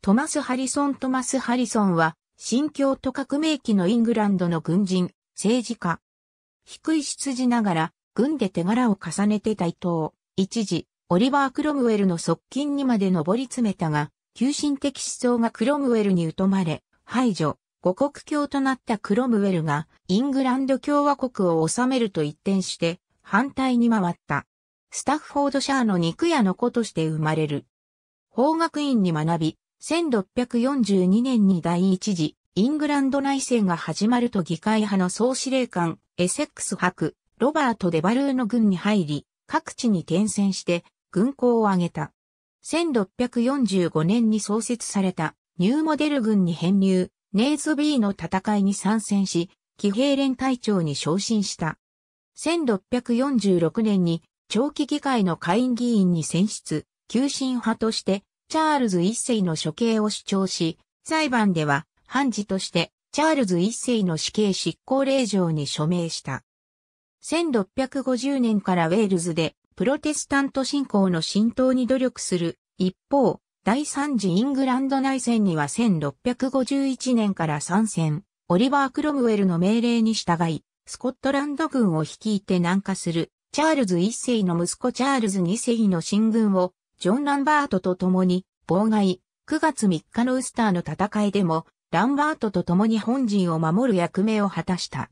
トマス・ハリソン・トマス・ハリソンは、新教徒革命期のイングランドの軍人、政治家。低い出自ながら、軍で手柄を重ねて台頭。一時、オリバー・クロムウェルの側近にまで上り詰めたが、急進的思想がクロムウェルに疎まれ、排除、五国教となったクロムウェルが、イングランド共和国を治めると一転して、反対に回った。スタッフォードシャーの肉屋の子として生まれる。法学院に学び、1642年に第一次イングランド内戦が始まると議会派の総司令官、エセックス博ロバート・デバルーの軍に入り、各地に転戦して軍港を挙げた。1645年に創設されたニューモデル軍に編入、ネーズビーの戦いに参戦し、騎兵連隊長に昇進した。1646年に長期議会の下院議員に選出、急進派としてチャールズ一世の処刑を主張し、裁判では、判事として、チャールズ一世の死刑執行令状に署名した。1650年からウェールズで、プロテスタント信仰の浸透に努力する。一方、第三次イングランド内戦には1651年から参戦、オリバー・クロムウェルの命令に従い、スコットランド軍を率いて南下する、チャールズ一世の息子チャールズ二世の進軍をジョン・ランバートと共に、妨害、9月3日のウスターの戦いでも、ランバートと共に本陣を守る役目を果たした。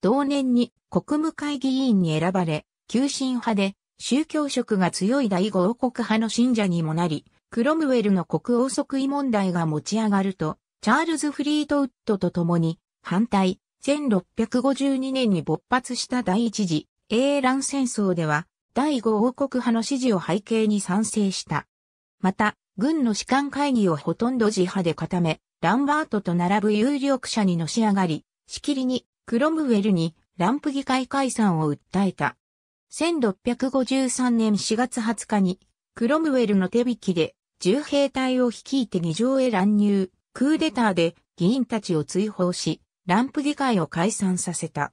同年に国務会議員に選ばれ、急進派で宗教色が強い第五王国派の信者にもなり、クロムウェルの国王即位問題が持ち上がると、チャールズ・フリートウッドと共に、反対、1652年に勃発した第一次、英蘭戦争では、第五王国派の支持を背景に賛成した。また、軍の士官会議をほとんど自派で固め、ランバートと並ぶ有力者にのし上がり、しきりにクロムウェルにランプ議会解散を訴えた。1653年4月20日に、クロムウェルの手引きで、重兵隊を率いて議場へ乱入、クーデターで議員たちを追放し、ランプ議会を解散させた。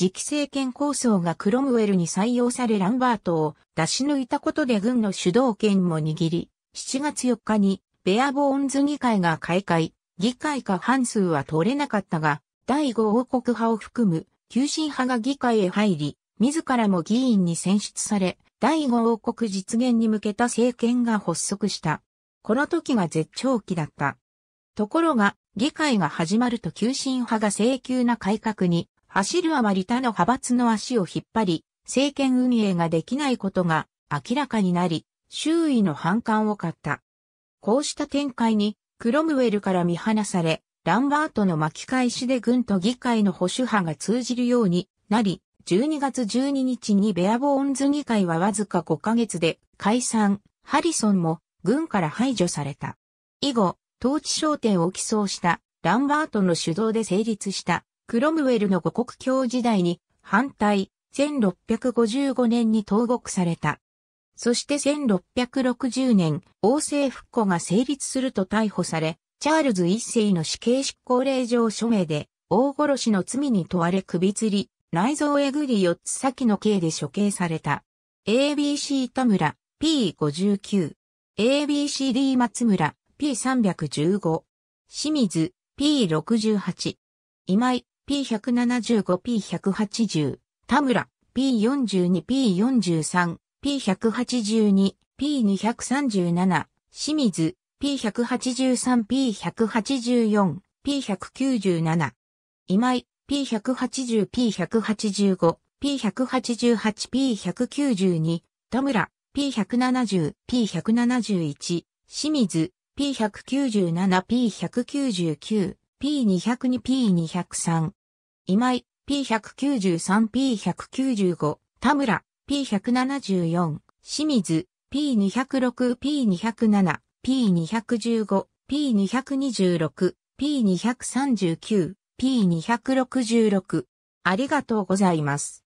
次期政権構想がクロムウェルに採用されランバートを出し抜いたことで軍の主導権も握り、7月4日にベアボーンズ議会が開会、議会過半数は取れなかったが、第5王国派を含む急進派が議会へ入り、自らも議員に選出され、第5王国実現に向けた政権が発足した。この時が絶頂期だった。ところが、議会が始まると急進派が請求な改革に走るあまり他の派閥の足を引っ張り、政権運営ができないことが明らかになり、周囲の反感を買った。こうした展開に、クロムウェルから見放され、ランバートの巻き返しで軍と議会の保守派が通じるようになり、12月12日にベアボーンズ議会はわずか5ヶ月で解散、ハリソンも軍から排除された。以後、統治焦点を起草したランバートの主導で成立したクロムウェルの五国教時代に反対、1655年に投獄された。そして1660年、王政復古が成立すると逮捕され、チャールズ一世の死刑執行令状署名で、大殺しの罪に問われ首吊り、内臓えぐり4つ先の刑で処刑された。ABC 田村、P59。ABCD 松村、P315。清水、P68。今井、P175P180、田村、P42P43、P182、P237、清水、P183P184、P197、今井、P180、P185、P188、P192、田村、P170、P171、清水、P197、P199、P202、P203。今井、P193、P195。田村、P174。清水、P206、P207。P215、P226、P239、P266。ありがとうございます。